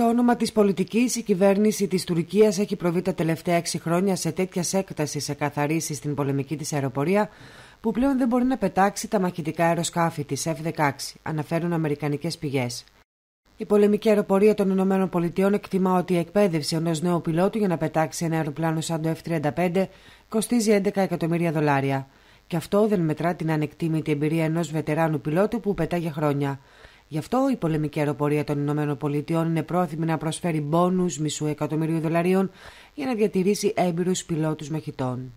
Στο όνομα της πολιτικής, η κυβέρνηση της Τουρκίας έχει προβεί τα τελευταία 6 χρόνια σε τέτοια έκταση σε καθαρίσει στην πολεμική της αεροπορία, που πλέον δεν μπορεί να πετάξει τα μαχητικά αεροσκάφη της F-16, αναφέρουν Αμερικανικές πηγές. Η πολεμική αεροπορία των ΗΠΑ εκτιμά ότι η εκπαίδευση ενός νέου πιλότου για να πετάξει ένα αεροπλάνο σαν το F-35 κοστίζει 11 εκατομμύρια δολάρια. Και αυτό δεν μετρά την ανεκτήμητη εμπειρία ενός βετεράνου πιλότου που πετά για χρόνια. Γι' αυτό η πολεμική αεροπορία των Ηνωμένων Πολιτειών είναι πρόθυμη να προσφέρει μπόνους μισού εκατομμυρίου δολαρίων για να διατηρήσει έμπειρους πιλότους μαχητών.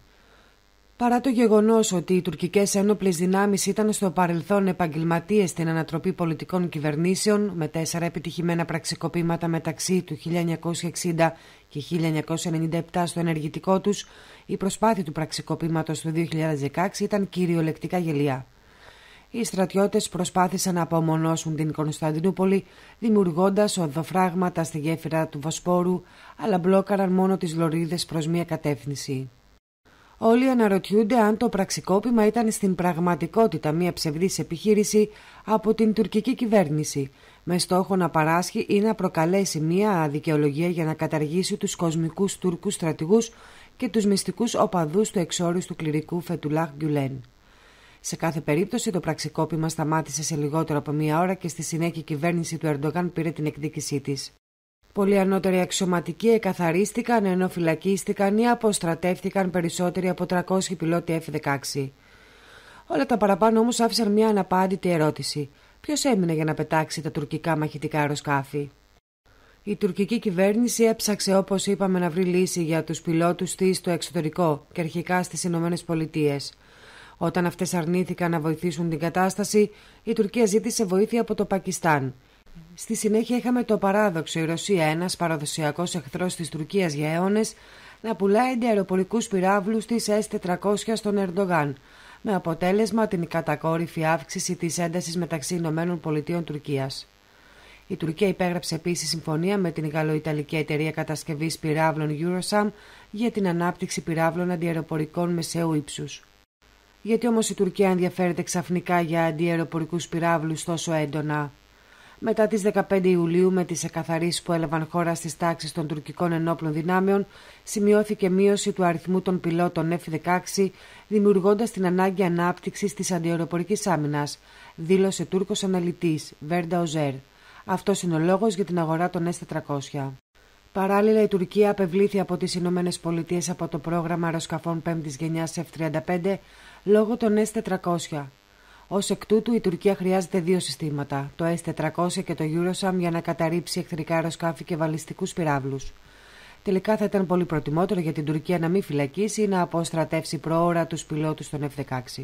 Παρά το γεγονός ότι οι τουρκικές ένοπλες δυνάμεις ήταν στο παρελθόν επαγγελματίες στην ανατροπή πολιτικών κυβερνήσεων, με τέσσερα επιτυχημένα πραξικοπήματα μεταξύ του 1960 και 1997 στο ενεργητικό τους, η προσπάθεια του πραξικοπήματος του 2016 ήταν κυριολεκτικά γελιά οι στρατιώτες προσπάθησαν να απομονώσουν την Κωνσταντινούπολη δημιουργώντας οδοφράγματα στη γέφυρα του Βοσπόρου αλλά μπλόκαραν μόνο τις λωρίδες προς μία κατεύθυνση. Όλοι αναρωτιούνται αν το πραξικόπημα ήταν στην πραγματικότητα μία ψευδής επιχείρηση από την τουρκική κυβέρνηση με στόχο να παράσχει ή να προκαλέσει μία αδικαιολογία για να καταργήσει τους κοσμικούς τουρκου στρατηγούς και τους μυστικούς οπαδούς του εξόριστου κληρικού Φετουλάχ Γκιουλέν. Σε κάθε περίπτωση, το πραξικόπημα σταμάτησε σε λιγότερο από μία ώρα και στη συνέχεια η κυβέρνηση του Ερντογάν πήρε την εκδίκησή της. Πολλοί ανώτεροι αξιωματικοί εκαθαρίστηκαν ενώ φυλακίστηκαν ή αποστρατεύτηκαν περισσότεροι από 300 πιλότοι F-16. Όλα τα παραπάνω όμως άφησαν μια αναπάντητη ερώτηση. Ποιος έμεινε για να πετάξει τα τουρκικά μαχητικά αεροσκάφη. Η τουρκική κυβέρνηση έψαξε, όπως είπαμε, να βρει λύση για τους πιλότους της στο εξωτερικό και αρχικά στις Ηνωμένες όταν αυτές αρνήθηκαν να βοηθήσουν την κατάσταση, η Τουρκία ζήτησε βοήθεια από το Πακιστάν. Στη συνέχεια είχαμε το παράδοξο η Ρωσία, ένας παραδοσιακός εχθρός της Τουρκίας για αιώνες, να πουλάει αεροπορικού πυράβλους της S400 στον Ερντογάν, με αποτέλεσμα την κατακόρυφη αύξηση της έντασης μεταξύ Ηνωμένων Πολιτείων Τουρκίας. Η Τουρκία υπέγραψε επίσης συμφωνία με την γαλλοϊταλική εταιρεία κατασκευής πυράβλων Eurosam για την ανάπτυξη πυράβλων αντιαεροπορικών μεσαίου ύψους. Γιατί όμως η Τουρκία ενδιαφέρεται ξαφνικά για αντιεροπορικούς πυράβλους τόσο έντονα. Μετά τις 15 Ιουλίου με τις εκαθαρίσεις που έλαβαν χώρα στις τάξεις των τουρκικών ενόπλων δυνάμεων σημειώθηκε μείωση του αριθμού των πιλότων F-16 δημιουργώντας την ανάγκη ανάπτυξης της αντιεροπορικής άμυνας, δήλωσε Τούρκος αναλυτής Βέρντα Οζέρ. Αυτός είναι ο λόγος για την αγορά των S-400. Παράλληλα, η Τουρκία απευλήθη από τις Ηνωμένες Πολιτείες από το πρόγραμμα αεροσκαφών 5η γενιάς F-35 λόγω των S-400. Ως εκ τούτου, η Τουρκία χρειάζεται δύο συστήματα, το S-400 και το Eurosam, για να καταρρύψει εχθρικά αεροσκάφη και βαλιστικούς πυράβλους. Τελικά θα ήταν πολύ προτιμότερο για την Τουρκία να μην φυλακίσει ή να αποστρατεύσει προώρα τους πιλότους των F-16.